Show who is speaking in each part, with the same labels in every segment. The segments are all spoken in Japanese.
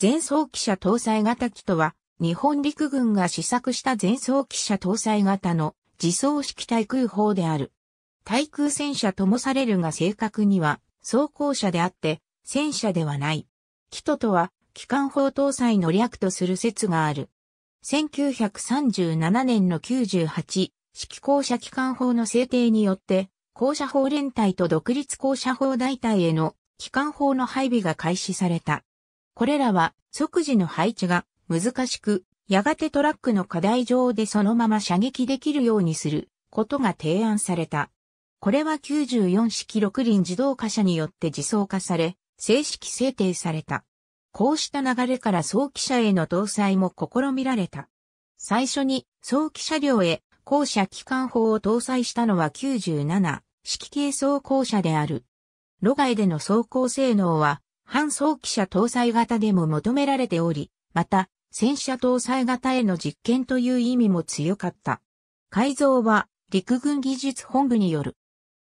Speaker 1: 前走機車搭載型機とは、日本陸軍が試作した前走機車搭載型の自走式対空砲である。対空戦車ともされるが正確には装甲車であって戦車ではない。キトとは機関砲搭載の略とする説がある。1937年の98式校舎機関砲の制定によって校舎砲連隊と独立校舎砲大隊への機関砲の配備が開始された。これらは即時の配置が難しく、やがてトラックの課題上でそのまま射撃できるようにすることが提案された。これは94式6輪自動化車によって自走化され、正式制定された。こうした流れから早期車への搭載も試みられた。最初に早期車両へ後車機関砲を搭載したのは97式系走行車である。路外での走行性能は反送機車搭載型でも求められており、また、戦車搭載型への実験という意味も強かった。改造は、陸軍技術本部による、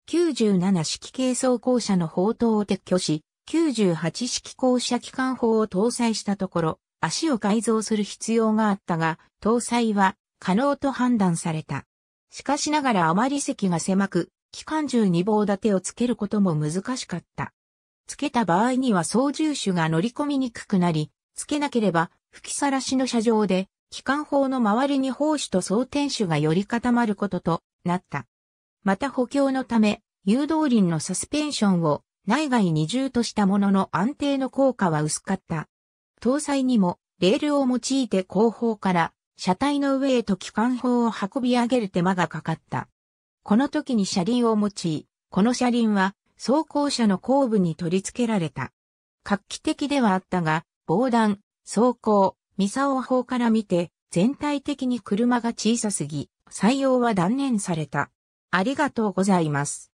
Speaker 1: 97式軽装甲車の砲塔を撤去し、98式甲車機関砲を搭載したところ、足を改造する必要があったが、搭載は可能と判断された。しかしながらあまり席が狭く、機関銃二棒立てをつけることも難しかった。つけた場合には操縦手が乗り込みにくくなり、つけなければ吹きさらしの車上で、機関砲の周りに砲手と装填手がより固まることとなった。また補強のため、誘導輪のサスペンションを内外二重としたものの安定の効果は薄かった。搭載にもレールを用いて後方から車体の上へと機関砲を運び上げる手間がかかった。この時に車輪を用い、この車輪は装甲車の後部に取り付けられた。画期的ではあったが、防弾、装甲、ミサオ砲から見て、全体的に車が小さすぎ、採用は断念された。ありがとうございます。